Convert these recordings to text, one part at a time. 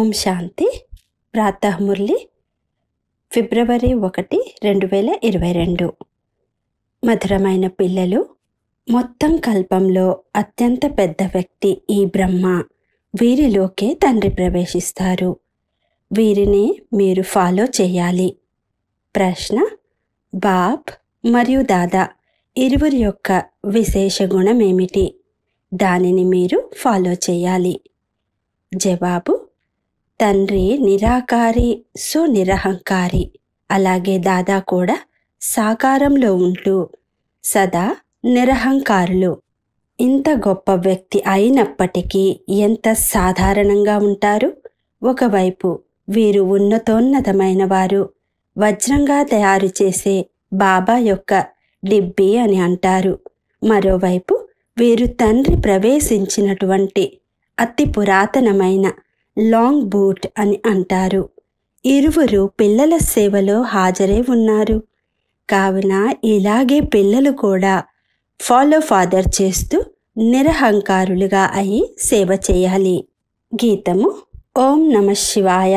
ఓం శాంతి ప్రాతమురళి ఫిబ్రవరి ఒకటి రెండు వేల ఇరవై రెండు మధురమైన పిల్లలు మొత్తం కల్పంలో అత్యంత పెద్ద వ్యక్తి ఈ బ్రహ్మ వీరిలోకే తండ్రి ప్రవేశిస్తారు వీరిని మీరు ఫాలో చేయాలి ప్రశ్న బాబ్ మరియు దాదా ఇరువురి యొక్క విశేష గుణమేమిటి దానిని మీరు ఫాలో చేయాలి జవాబు తండ్రి నిరాకారి సో నిరహంకారి అలాగే దాదా కూడా సాకారంలో ఉంటూ సదా నిరహంకారులు ఇంత గొప్ప వ్యక్తి అయినప్పటికీ ఎంత సాధారణంగా ఉంటారు ఒకవైపు వీరు ఉన్నతోన్నతమైన వారు వజ్రంగా తయారు చేసే బాబా యొక్క డిబ్బి అని అంటారు మరోవైపు వీరు తండ్రి ప్రవేశించినటువంటి అతి పురాతనమైన లాంగ్ బూట్ అని అంటారు ఇరువురు పిల్లల సేవలో హాజరై ఉన్నారు కావున ఇలాగే పిల్లలు కూడా ఫాలో ఫాదర్ చేస్తూ నిరహంకారులుగా అయి సేవ చేయాలి గీతము ఓం నమ శివాయ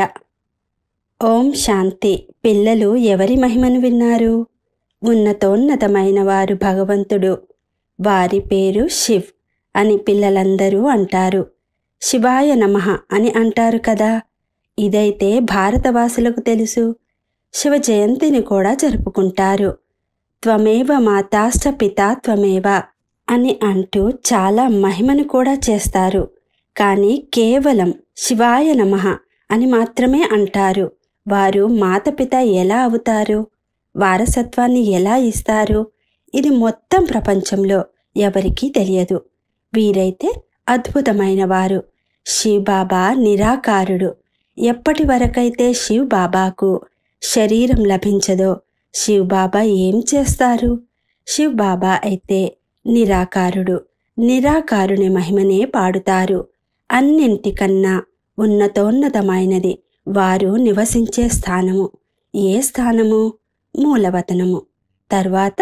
ఓం శాంతి పిల్లలు ఎవరి మహిమను విన్నారు ఉన్నతోన్నతమైన వారు భగవంతుడు వారి పేరు శివ్ అని పిల్లలందరూ అంటారు శివాయ నమ అని అంటారు కదా ఇదైతే భారతవాసులకు తెలుసు శివ జయంతిని కూడా జరుపుకుంటారు త్వమేవ మాతాష్ట పితా త్వమేవ అని అంటూ చాలా మహిమను కూడా చేస్తారు కానీ కేవలం శివాయ నమ అని మాత్రమే అంటారు వారు మాతపిత ఎలా అవుతారు వారసత్వాన్ని ఎలా ఇస్తారు ఇది మొత్తం ప్రపంచంలో ఎవరికీ తెలియదు వీరైతే అద్భుతమైన వారు శివబాబా నిరాకారుడు ఎప్పటి వరకైతే శివబాబాకు శరీరం లభించదో శివబాబా ఏం చేస్తారు శివబాబా అయితే నిరాకారుడు నిరాకారుని మహిమనే పాడుతారు అన్నింటికన్నా ఉన్నతోన్నతమైనది వారు నివసించే స్థానము ఏ స్థానము మూలవతనము తర్వాత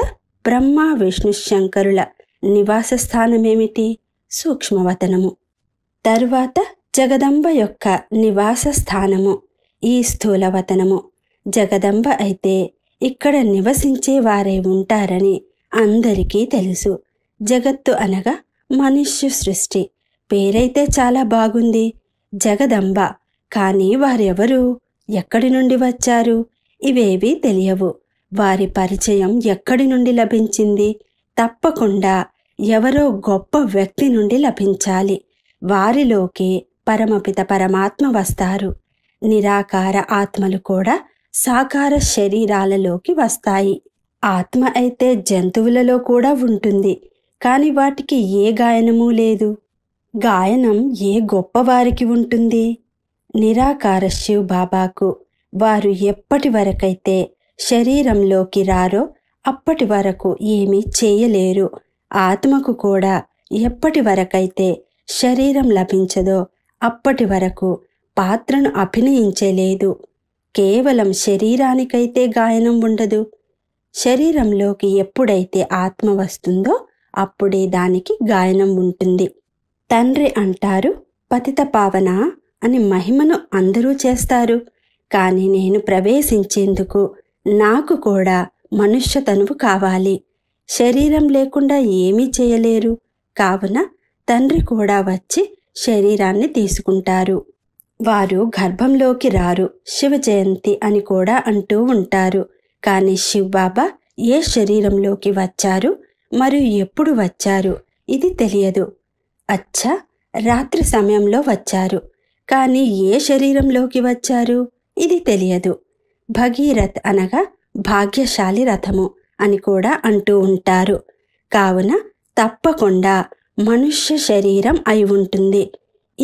బ్రహ్మ విష్ణు శంకరుల నివాస స్థానమేమిటి సూక్ష్మవతనము తరువాత జగదంబ యొక్క నివాస స్థానము ఈ స్థూలవతనము జగదంబ అయితే ఇక్కడ నివసించే వారే ఉంటారని అందరికీ తెలుసు జగత్తు అనగా మనుష్య సృష్టి పేరైతే చాలా బాగుంది జగదంబ కానీ వారెవరు ఎక్కడి నుండి వచ్చారు ఇవేవీ తెలియవు వారి పరిచయం ఎక్కడి నుండి లభించింది తప్పకుండా ఎవరో గొప్ప వ్యక్తి నుండి లభించాలి వారిలోకే పరమపిత పరమాత్మ వస్తారు నిరాకార ఆత్మలు కూడా సాకార శరీరాలలోకి వస్తాయి ఆత్మ అయితే జంతువులలో కూడా ఉంటుంది కాని వాటికి ఏ గాయనమూ లేదు గాయనం ఏ గొప్పవారికి ఉంటుంది నిరాకార శివ్ బాబాకు వారు ఎప్పటి వరకైతే శరీరంలోకి రారో అప్పటి వరకు ఏమీ చేయలేరు ఆత్మకు కూడా ఎప్పటి వరకైతే శరీరం లభించదో అప్పటి వరకు పాత్రను అభినయించలేదు కేవలం శరీరానికైతే గాయనం ఉండదు శరీరంలోకి ఎప్పుడైతే ఆత్మ వస్తుందో అప్పుడే దానికి గాయనం ఉంటుంది తండ్రి అంటారు పతిత పావన అని మహిమను అందరూ చేస్తారు కానీ నేను ప్రవేశించేందుకు నాకు కూడా మనుష్యతనువు కావాలి శరీరం లేకుండా ఏమీ చేయలేరు కావున తండ్రి కూడా వచ్చి శరీరాన్ని తీసుకుంటారు వారు గర్భంలోకి రారు శివ జయంతి అని కూడా అంటూ ఉంటారు కానీ శివబాబా ఏ శరీరంలోకి వచ్చారు మరియు ఎప్పుడు వచ్చారు ఇది తెలియదు అచ్చా రాత్రి సమయంలో వచ్చారు కానీ ఏ శరీరంలోకి వచ్చారు ఇది తెలియదు భగీరథ్ అనగా భాగ్యశాలి రథము అని కూడా అంటూ ఉంటారు కావున తప్పకుండా మనుష్య శరీరం అయి ఉంటుంది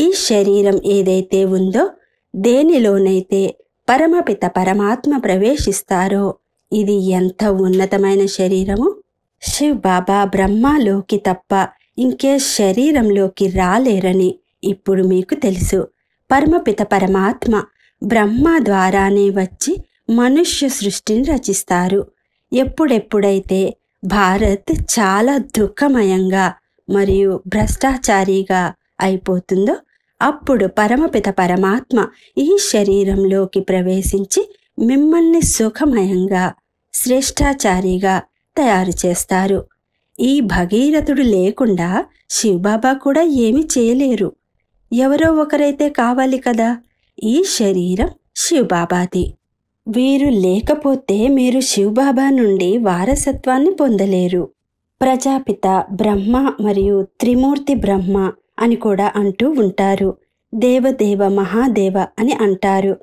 ఈ శరీరం ఏదైతే ఉందో దేనిలోనైతే పరమపిత పరమాత్మ ప్రవేశిస్తారో ఇది ఎంత ఉన్నతమైన శరీరము శివ్ బాబా బ్రహ్మలోకి తప్ప ఇంకే శరీరంలోకి రాలేరని ఇప్పుడు మీకు తెలుసు పరమపిత పరమాత్మ బ్రహ్మ ద్వారానే వచ్చి మనుష్య సృష్టిని రచిస్తారు ఎప్పుడెప్పుడైతే భారత్ చాలా దుఃఖమయంగా మరియు భ్రష్టాచారిగా అయిపోతుందో అప్పుడు పరమపిత పరమాత్మ ఈ శరీరంలోకి ప్రవేశించి మిమ్మల్ని సుఖమయంగా శ్రేష్టాచారిగా తయారు చేస్తారు ఈ భగీరథుడు లేకుండా శివబాబా కూడా ఏమి చేయలేరు ఎవరో ఒకరైతే కావాలి కదా ఈ శరీరం శివబాబాది వీరు లేకపోతే మీరు శివబాబా నుండి వారసత్వాన్ని పొందలేరు ప్రజాపిత బ్రహ్మ మరియు త్రిమూర్తి బ్రహ్మ అని కూడా అంటూ ఉంటారు దేవదేవ మహాదేవ అని అంటారు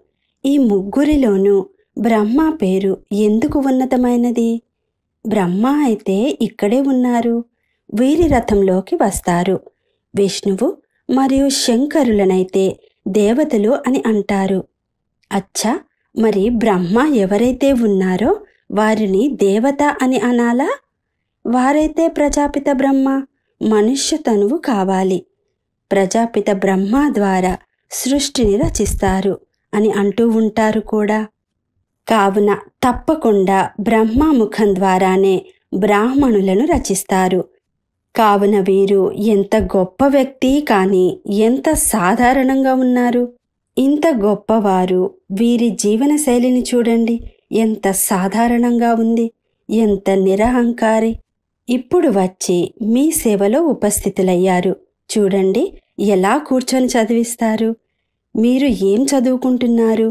ఈ ముగ్గురిలోనూ బ్రహ్మ పేరు ఎందుకు ఉన్నతమైనది బ్రహ్మ అయితే ఇక్కడే ఉన్నారు వీరి రథంలోకి వస్తారు విష్ణువు మరియు శంకరులనైతే దేవతలు అని అంటారు అచ్చా మరి బ్రహ్మ ఎవరైతే ఉన్నారో వారిని దేవత అని అనాలా వారైతే ప్రజాపిత బ్రహ్మ మనుష్య తనువు కావాలి ప్రజాపిత బ్రహ్మ ద్వారా సృష్టిని రచిస్తారు అని అంటూ ఉంటారు కూడా కావున తప్పకుండా ముఖం ద్వారానే బ్రాహ్మణులను రచిస్తారు కావున వీరు ఎంత గొప్ప వ్యక్తి కానీ ఎంత సాధారణంగా ఉన్నారు ఇంత గొప్పవారు వీరి జీవనశైలిని చూడండి ఎంత సాధారణంగా ఉంది ఎంత నిరహంకారి ఇప్పుడు వచ్చి మీ సేవలో ఉపస్థితులయ్యారు చూడండి ఎలా కూర్చొని చదివిస్తారు మీరు ఏం చదువుకుంటున్నారు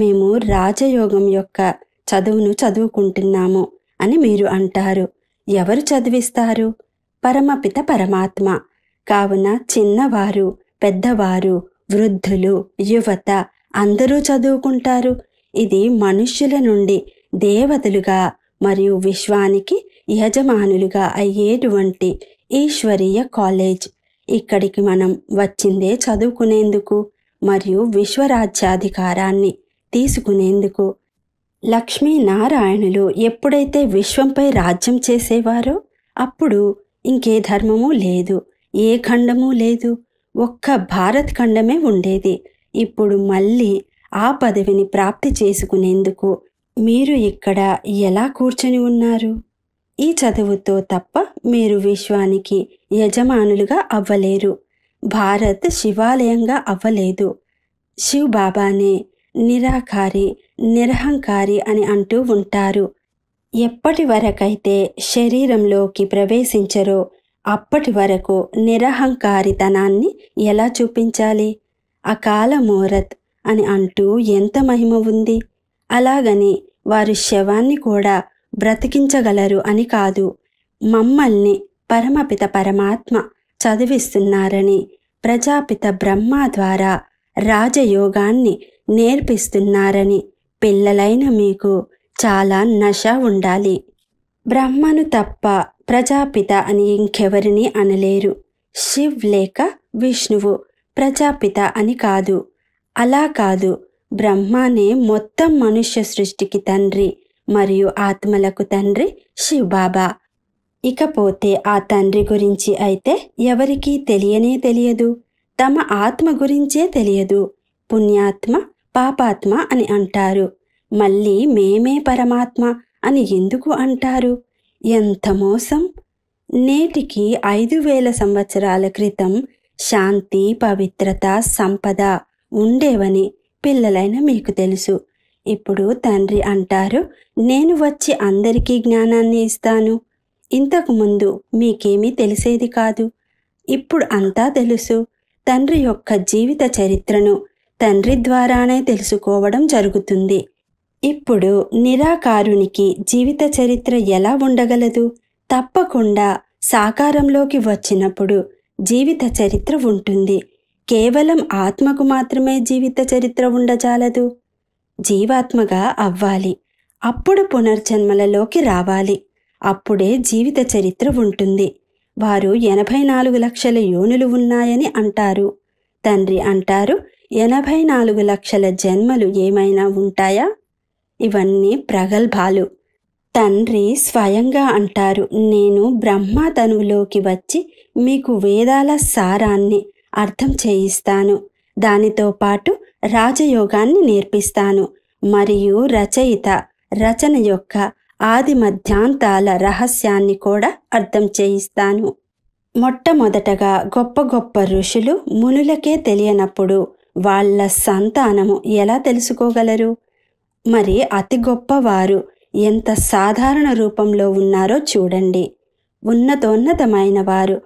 మేము రాజయోగం యొక్క చదువును చదువుకుంటున్నాము అని మీరు అంటారు ఎవరు చదివిస్తారు పరమపిత పరమాత్మ కావున చిన్నవారు పెద్దవారు వృద్ధులు యువత అందరూ చదువుకుంటారు ఇది మనుష్యుల నుండి దేవతలుగా మరియు విశ్వానికి యజమానులుగా అయ్యేటువంటి ఈశ్వరీయ కాలేజ్ ఇక్కడికి మనం వచ్చిందే చదువుకునేందుకు మరియు విశ్వరాజ్యాధికారాన్ని తీసుకునేందుకు లక్ష్మీనారాయణులు ఎప్పుడైతే విశ్వంపై రాజ్యం చేసేవారో అప్పుడు ఇంకే ధర్మము లేదు ఏ ఖండము లేదు ఒక్క భారత్ ఖండమే ఉండేది ఇప్పుడు మళ్ళీ ఆ పదవిని ప్రాప్తి చేసుకునేందుకు మీరు ఇక్కడ ఎలా కూర్చొని ఉన్నారు ఈ చదువుతో తప్ప మీరు విశ్వానికి యజమానులుగా అవ్వలేరు భారత్ శివాలయంగా అవ్వలేదు శివ్ బాబానే నిరాకారి నిరహంకారి అని అంటూ ఉంటారు ఎప్పటి వరకైతే శరీరంలోకి ప్రవేశించరో అప్పటి వరకు నిరహంకారితనాన్ని ఎలా చూపించాలి అకాల మోరత్ అని అంటూ ఎంత మహిమ ఉంది అలాగని వారు శవాన్ని కూడా బ్రతికించగలరు అని కాదు మమ్మల్ని పరమపిత పరమాత్మ చదివిస్తున్నారని ప్రజాపిత బ్రహ్మ ద్వారా రాజయోగాన్ని నేర్పిస్తున్నారని పిల్లలైన మీకు చాలా నశ ఉండాలి బ్రహ్మను తప్ప ప్రజాపిత అని ఇంకెవరిని అనలేరు శివ్ లేక విష్ణువు ప్రజాపిత అని కాదు అలా కాదు బ్రహ్మానే మొత్తం మనుష్య సృష్టికి తండ్రి మరియు ఆత్మలకు తండ్రి శివబాబా ఇకపోతే ఆ తండ్రి గురించి అయితే ఎవరికీ తెలియనే తెలియదు తమ ఆత్మ గురించే తెలియదు పుణ్యాత్మ పాపాత్మ అని అంటారు మళ్ళీ మేమే పరమాత్మ అని ఎందుకు అంటారు ఎంత మోసం నేటికి ఐదు వేల సంవత్సరాల క్రితం శాంతి పవిత్రత సంపద ఉండేవని పిల్లలైన మీకు తెలుసు ఇప్పుడు తండ్రి అంటారు నేను వచ్చి అందరికీ జ్ఞానాన్ని ఇస్తాను ఇంతకుముందు మీకేమీ తెలిసేది కాదు ఇప్పుడు అంతా తెలుసు తండ్రి యొక్క జీవిత చరిత్రను తండ్రి ద్వారానే తెలుసుకోవడం జరుగుతుంది ఇప్పుడు నిరాకారునికి జీవిత చరిత్ర ఎలా ఉండగలదు తప్పకుండా సాకారంలోకి వచ్చినప్పుడు జీవిత చరిత్ర ఉంటుంది కేవలం ఆత్మకు మాత్రమే జీవిత చరిత్ర ఉండచాలదు జీవాత్మగా అవ్వాలి అప్పుడు పునర్జన్మలలోకి రావాలి అప్పుడే జీవిత చరిత్ర ఉంటుంది వారు ఎనభై నాలుగు లక్షల యోనులు ఉన్నాయని అంటారు తండ్రి అంటారు ఎనభై నాలుగు లక్షల జన్మలు ఏమైనా ఉంటాయా ఇవన్నీ ప్రగల్భాలు తండ్రి స్వయంగా అంటారు నేను బ్రహ్మ వచ్చి మీకు వేదాల సారాన్ని అర్థం చేయిస్తాను దానితో పాటు రాజయోగాన్ని నేర్పిస్తాను మరియు రచయిత రచన యొక్క ఆది మధ్యాంతాల రహస్యాన్ని కూడా అర్థం చేయిస్తాను మొట్టమొదటగా గొప్ప గొప్ప ఋషులు మునులకే తెలియనప్పుడు వాళ్ళ సంతానము ఎలా తెలుసుకోగలరు మరి అతి గొప్పవారు ఎంత సాధారణ రూపంలో ఉన్నారో చూడండి ఉన్నతోన్నతమైన వారు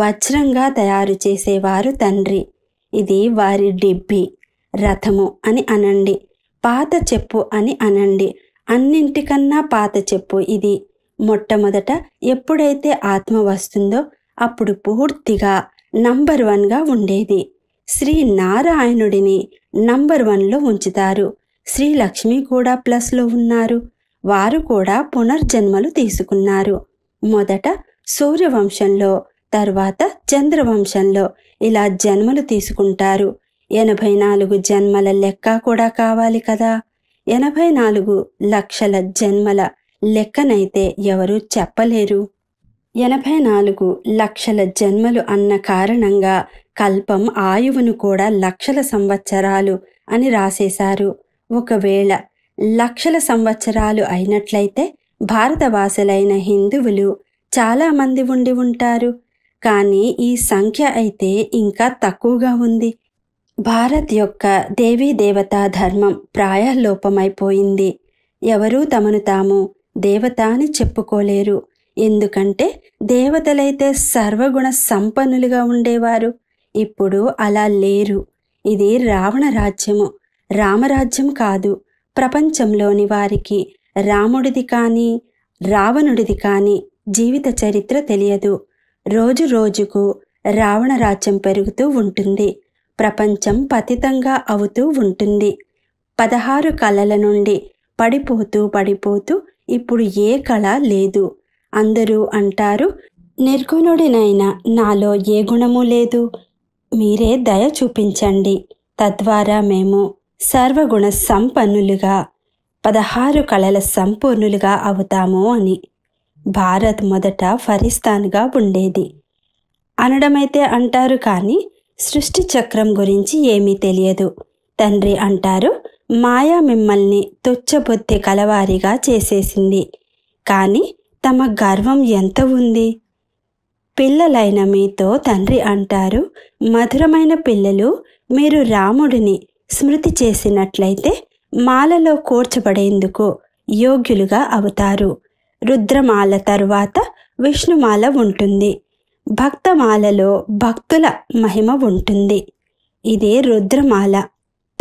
వజ్రంగా తయారు చేసేవారు తండ్రి ఇది వారి డిబ్బి రథము అని అనండి పాత చెప్పు అని అనండి అన్నింటికన్నా పాత చెప్పు ఇది మొట్టమొదట ఎప్పుడైతే ఆత్మ వస్తుందో అప్పుడు పూర్తిగా నంబర్ వన్గా ఉండేది శ్రీ నారాయణుడిని నంబర్ వన్లో ఉంచుతారు శ్రీలక్ష్మి కూడా ప్లస్లో ఉన్నారు వారు కూడా పునర్జన్మలు తీసుకున్నారు మొదట సూర్యవంశంలో తర్వాత చంద్రవంశంలో ఇలా జన్మలు తీసుకుంటారు ఎనభై నాలుగు జన్మల లెక్క కూడా కావాలి కదా ఎనభై నాలుగు లక్షల జన్మల లెక్కనైతే ఎవరూ చెప్పలేరు ఎనభై నాలుగు లక్షల జన్మలు అన్న కారణంగా కల్పం ఆయువును కూడా లక్షల సంవత్సరాలు అని రాసేశారు ఒకవేళ లక్షల సంవత్సరాలు అయినట్లయితే భారతవాసులైన హిందువులు చాలామంది ఉండి ఉంటారు కానీ ఈ సంఖ్య అయితే ఇంకా తక్కువగా ఉంది భారత్ యొక్క దేవీ దేవతా ధర్మం ప్రాయ లోపమైపోయింది ఎవరూ తమను తాము దేవత అని చెప్పుకోలేరు ఎందుకంటే దేవతలైతే సర్వగుణ సంపన్నులుగా ఉండేవారు ఇప్పుడు అలా లేరు ఇది రావణ రాజ్యము రామరాజ్యం కాదు ప్రపంచంలోని వారికి రాముడిది కానీ రావణుడిది కానీ జీవిత చరిత్ర తెలియదు రోజు రోజుకు రావణ రాజ్యం పెరుగుతూ ఉంటుంది ప్రపంచం పతితంగా అవుతూ ఉంటుంది పదహారు కళల నుండి పడిపోతూ పడిపోతూ ఇప్పుడు ఏ కళ లేదు అందరూ అంటారు నిర్గుణుడినైనా నాలో ఏ గుణము లేదు మీరే దయ చూపించండి తద్వారా మేము సర్వగుణ సంపన్నులుగా పదహారు కళల సంపూర్ణులుగా అవుతాము అని భారత్ మొదట ఫరిస్తాన్గా ఉండేది అనడమైతే అంటారు కానీ సృష్టి చక్రం గురించి ఏమీ తెలియదు తండ్రి అంటారు మాయా మిమ్మల్ని తుచ్చబొత్తి కలవారిగా చేసేసింది కానీ తమ గర్వం ఎంత ఉంది పిల్లలైన మీతో తండ్రి అంటారు మధురమైన పిల్లలు మీరు రాముడిని స్మృతి చేసినట్లయితే మాలలో కూర్చబడేందుకు యోగ్యులుగా అవుతారు రుద్రమాల తరువాత విష్ణుమాల ఉంటుంది భక్తమాలలో భక్తుల మహిమ ఉంటుంది ఇదే రుద్రమాల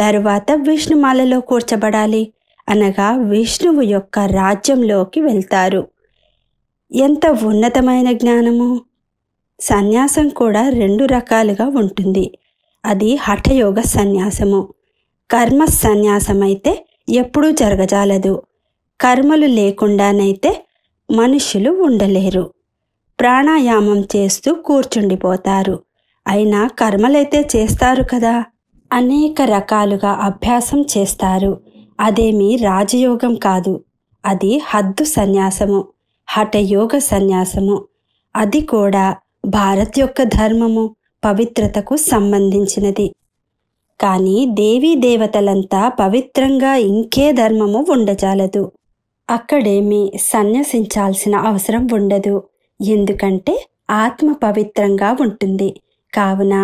తరువాత విష్ణుమాలలో కూర్చబడాలి అనగా విష్ణువు యొక్క రాజ్యంలోకి వెళ్తారు ఎంత ఉన్నతమైన జ్ఞానము సన్యాసం కూడా రెండు రకాలుగా ఉంటుంది అది హఠయోగ సన్యాసము కర్మ సన్యాసం అయితే ఎప్పుడూ జరగజాలదు కర్మలు లేకుండానైతే మనుషులు ఉండలేరు ప్రాణాయామం చేస్తూ కూర్చుండిపోతారు అయినా కర్మలైతే చేస్తారు కదా అనేక రకాలుగా అభ్యాసం చేస్తారు అదేమీ రాజయోగం కాదు అది హద్దు సన్యాసము హఠయోగ సన్యాసము అది కూడా భారత్ యొక్క ధర్మము పవిత్రతకు సంబంధించినది కానీ దేవీ దేవతలంతా పవిత్రంగా ఇంకే ధర్మము ఉండజాలదు అక్కడేమీ సన్యసించాల్సిన అవసరం ఉండదు ఎందుకంటే ఆత్మ పవిత్రంగా ఉంటుంది కావున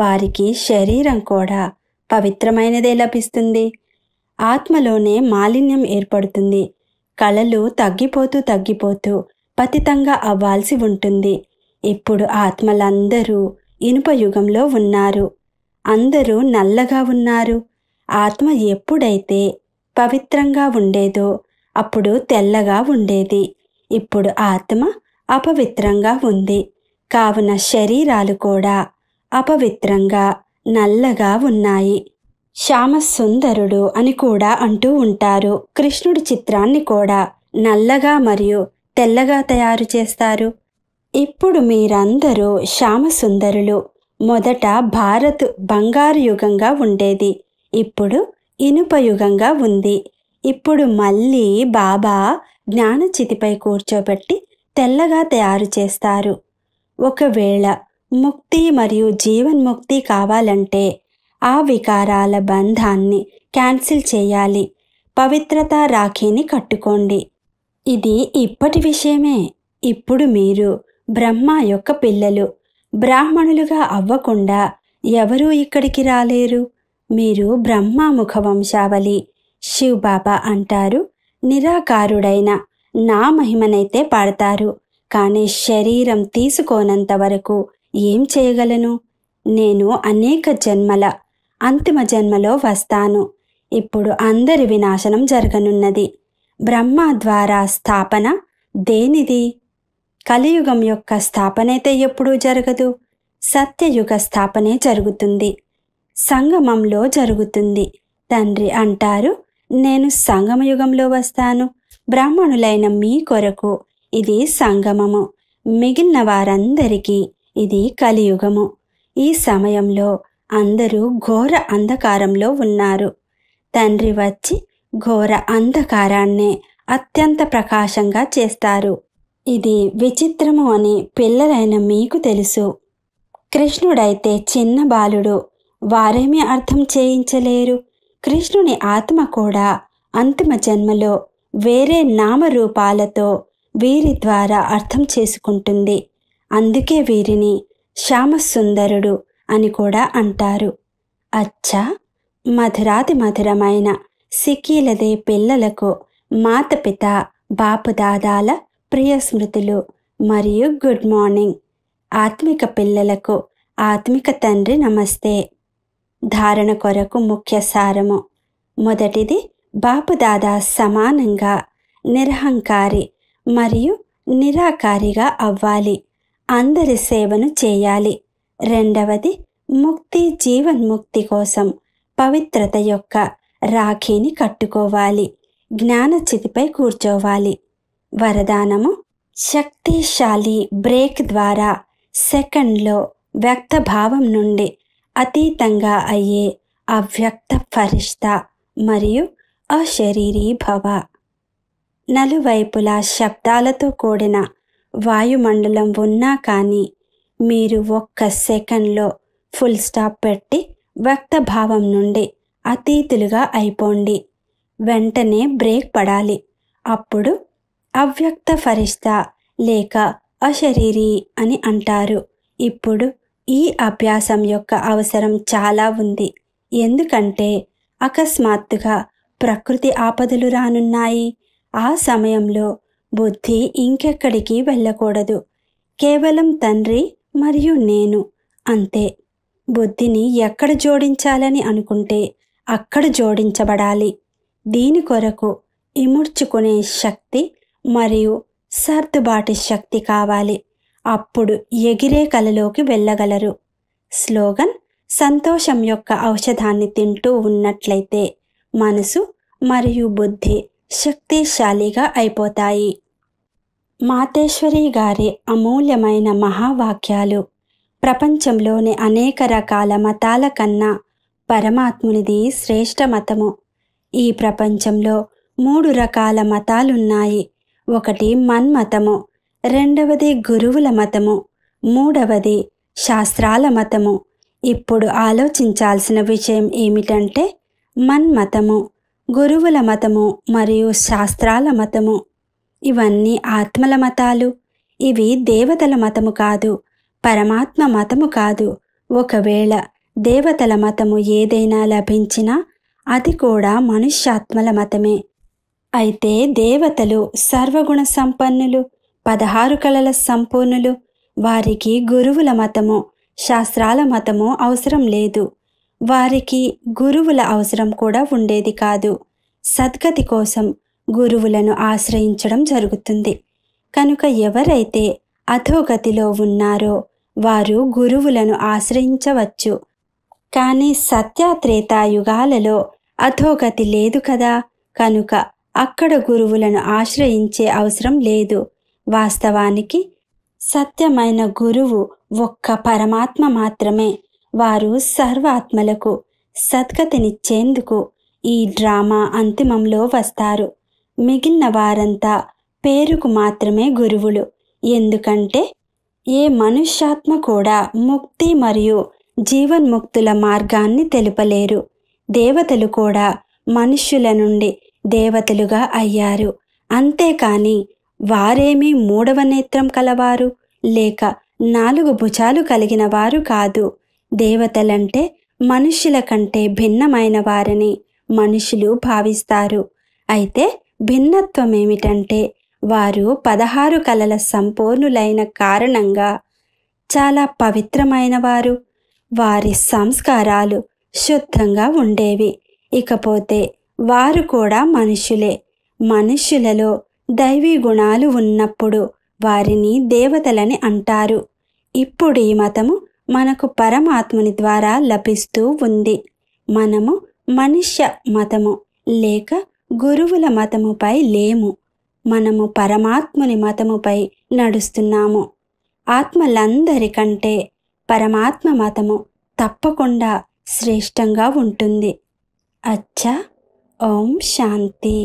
వారికి శరీరం కూడా పవిత్రమైనదే లభిస్తుంది ఆత్మలోనే మాలిన్యం ఏర్పడుతుంది కళలు తగ్గిపోతూ తగ్గిపోతూ పతితంగా అవ్వాల్సి ఉంటుంది ఇప్పుడు ఆత్మలందరూ ఇనుప యుగంలో ఉన్నారు అందరూ నల్లగా ఉన్నారు ఆత్మ ఎప్పుడైతే పవిత్రంగా ఉండేదో అప్పుడు తెల్లగా ఉండేది ఇప్పుడు ఆత్మ అపవిత్రంగా ఉంది కావున శరీరాలు కూడా అపవిత్రంగా నల్లగా ఉన్నాయి శ్యామసుందరుడు అని కూడా అంటూ ఉంటారు కృష్ణుడి చిత్రాన్ని కూడా నల్లగా మరియు తెల్లగా తయారు చేస్తారు ఇప్పుడు మీరందరూ శ్యామసుందరులు మొదట భారత్ బంగారు యుగంగా ఉండేది ఇప్పుడు ఇనుప యుగంగా ఉంది ఇప్పుడు మళ్ళీ బాబా జ్ఞానచితిపై కూర్చోబెట్టి తెల్లగా తయారు చేస్తారు ఒకవేళ ముక్తి మరియు జీవన్ముక్తి కావాలంటే ఆ వికారాల బంధాన్ని క్యాన్సిల్ చేయాలి పవిత్రత రాఖీని కట్టుకోండి ఇది ఇప్పటి విషయమే ఇప్పుడు మీరు బ్రహ్మ యొక్క పిల్లలు బ్రాహ్మణులుగా అవ్వకుండా ఎవరూ ఇక్కడికి రాలేరు మీరు బ్రహ్మ ముఖవంశావళి శివ్ బాబా అంటారు నిరాకారుడైన నా మహిమనైతే పాడతారు కానీ శరీరం తీసుకోనంత వరకు ఏం చేయగలను నేను అనేక జన్మల అంతిమ జన్మలో వస్తాను ఇప్పుడు అందరి వినాశనం జరగనున్నది బ్రహ్మ ద్వారా స్థాపన దేనిది కలియుగం యొక్క స్థాపనైతే ఎప్పుడూ జరగదు సత్యయుగ స్థాపనే జరుగుతుంది సంగమంలో జరుగుతుంది తండ్రి అంటారు నేను సంగమయుగంలో వస్తాను బ్రాహ్మణులైన మీ కొరకు ఇది సంగమము మిగిలిన వారందరికీ ఇది కలియుగము ఈ సమయంలో అందరూ ఘోర అంధకారంలో ఉన్నారు తండ్రి వచ్చి ఘోర అంధకారాన్నే అత్యంత ప్రకాశంగా చేస్తారు ఇది విచిత్రము అని పిల్లలైన మీకు తెలుసు కృష్ణుడైతే చిన్న బాలుడు వారేమీ అర్థం చేయించలేరు కృష్ణుని ఆత్మ కూడా అంతిమ జన్మలో వేరే నామరూపాలతో వీరి ద్వారా అర్థం చేసుకుంటుంది అందుకే వీరిని శ్యామసుందరుడు అని కూడా అంటారు అచ్చా మధురాతి మధురమైన సిక్కీలదే పిల్లలకు మాతపిత బాపుదాదాల ప్రియ స్మృతులు మరియు గుడ్ మార్నింగ్ ఆత్మిక పిల్లలకు ఆత్మిక తండ్రి నమస్తే ధారణ కొరకు ముఖ్య సారము మొదటిది బాపుదాదా సమానంగా నిరహంకారి మరియు నిరాకారిగా అవ్వాలి అందరి సేవను చేయాలి రెండవది ముక్తి జీవన్ముక్తి కోసం పవిత్రత యొక్క రాఖీని కట్టుకోవాలి జ్ఞానచితిపై కూర్చోవాలి వరదానము శక్తిశాలి బ్రేక్ ద్వారా సెకండ్లో వ్యక్తభావం నుండి అతీతంగా అయ్యే అవ్యక్త ఫరిష్త మరియు అశరీరీ భవ నలువైపులా శబ్దాలతో కూడిన వాయుమండలం ఉన్నా కానీ మీరు ఒక్క సెకండ్లో ఫుల్ స్టాప్ పెట్టి వ్యక్త భావం నుండి అతీతులుగా అయిపోండి వెంటనే బ్రేక్ పడాలి అప్పుడు అవ్యక్త ఫరిష్త లేక అశరీరీ అని అంటారు ఇప్పుడు ఈ అభ్యాసం యొక్క అవసరం చాలా ఉంది ఎందుకంటే అకస్మాత్తుగా ప్రకృతి ఆపదలు రానున్నాయి ఆ సమయంలో బుద్ధి ఇంకెక్కడికి వెళ్ళకూడదు కేవలం తండ్రి మరియు నేను అంతే బుద్ధిని ఎక్కడ జోడించాలని అనుకుంటే అక్కడ జోడించబడాలి దీని కొరకు ఇముడ్చుకునే శక్తి మరియు సర్దుబాటు శక్తి కావాలి అప్పుడు ఎగిరే కలలోకి వెళ్ళగలరు స్లోగన్ సంతోషం యొక్క ఔషధాన్ని తింటూ ఉన్నట్లయితే మనసు మరియు బుద్ధి శక్తిశాలిగా అయిపోతాయి మాతేశ్వరి గారి అమూల్యమైన మహావాక్యాలు ప్రపంచంలోని అనేక రకాల మతాల కన్నా పరమాత్మునిది శ్రేష్ఠ మతము ఈ ప్రపంచంలో మూడు రకాల మతాలున్నాయి ఒకటి మన్మతము రెండవది గురువుల మతము మూడవది శాస్త్రాల మతము ఇప్పుడు ఆలోచించాల్సిన విషయం ఏమిటంటే మన్మతము గురువుల మతము మరియు శాస్త్రాల మతము ఇవన్నీ ఆత్మల మతాలు ఇవి దేవతల మతము కాదు పరమాత్మ మతము కాదు ఒకవేళ దేవతల మతము ఏదైనా లభించినా అది కూడా మనుష్యాత్మల మతమే అయితే దేవతలు సర్వగుణ సంపన్నులు పదహారు కళల సంపూర్ణులు వారికి గురువుల మతము శాస్త్రాల మతము అవసరం లేదు వారికి గురువుల అవసరం కూడా ఉండేది కాదు సద్గతి కోసం గురువులను ఆశ్రయించడం జరుగుతుంది కనుక ఎవరైతే అధోగతిలో ఉన్నారో వారు గురువులను ఆశ్రయించవచ్చు కానీ సత్యాత్రేతాయుగాలలో అధోగతి లేదు కదా కనుక అక్కడ గురువులను ఆశ్రయించే అవసరం లేదు వాస్తవానికి సత్యమైన గురువు ఒక్క పరమాత్మ మాత్రమే వారు సర్వాత్మలకు సద్గతినిచ్చేందుకు ఈ డ్రామా అంతిమంలో వస్తారు మిగిలిన వారంతా పేరుకు మాత్రమే గురువులు ఎందుకంటే ఏ మనుష్యాత్మ కూడా ముక్తి మరియు జీవన్ముక్తుల మార్గాన్ని తెలుపలేరు దేవతలు కూడా మనుష్యుల నుండి దేవతలుగా అయ్యారు అంతేకాని వారేమీ మూడవ నేత్రం కలవారు లేక నాలుగు భుజాలు కలిగిన వారు కాదు దేవతలంటే మనుషుల కంటే భిన్నమైన వారని మనుషులు భావిస్తారు అయితే భిన్నత్వం ఏమిటంటే వారు పదహారు కళల సంపూర్ణులైన కారణంగా చాలా పవిత్రమైన వారు వారి సంస్కారాలు శుద్ధంగా ఉండేవి ఇకపోతే వారు కూడా మనుషులే మనుషులలో దైవీ గుణాలు ఉన్నప్పుడు వారిని దేవతలని అంటారు ఇప్పుడు ఈ మతము మనకు పరమాత్ముని ద్వారా లభిస్తూ ఉంది మనము మనుష్య మతము లేక గురువుల మతముపై లేము మనము పరమాత్ముని మతముపై నడుస్తున్నాము ఆత్మలందరికంటే పరమాత్మ మతము తప్పకుండా శ్రేష్టంగా ఉంటుంది అచ్చా ఓం శాంతి